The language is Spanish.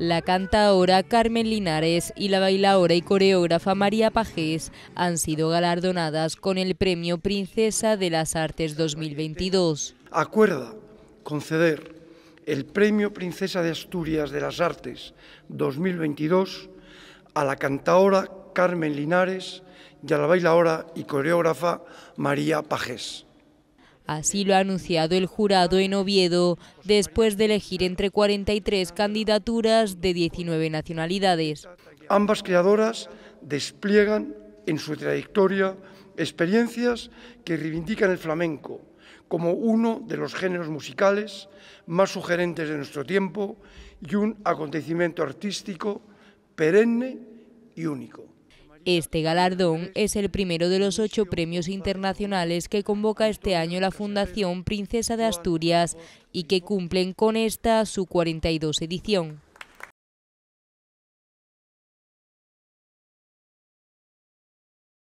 La cantaora Carmen Linares y la bailadora y coreógrafa María Pajés han sido galardonadas con el Premio Princesa de las Artes 2022. Acuerda conceder el Premio Princesa de Asturias de las Artes 2022 a la cantadora Carmen Linares y a la bailadora y coreógrafa María Pajés. Así lo ha anunciado el jurado en Oviedo, después de elegir entre 43 candidaturas de 19 nacionalidades. Ambas creadoras despliegan en su trayectoria experiencias que reivindican el flamenco como uno de los géneros musicales más sugerentes de nuestro tiempo y un acontecimiento artístico perenne y único. Este galardón es el primero de los ocho premios internacionales que convoca este año la Fundación Princesa de Asturias y que cumplen con esta su 42 edición.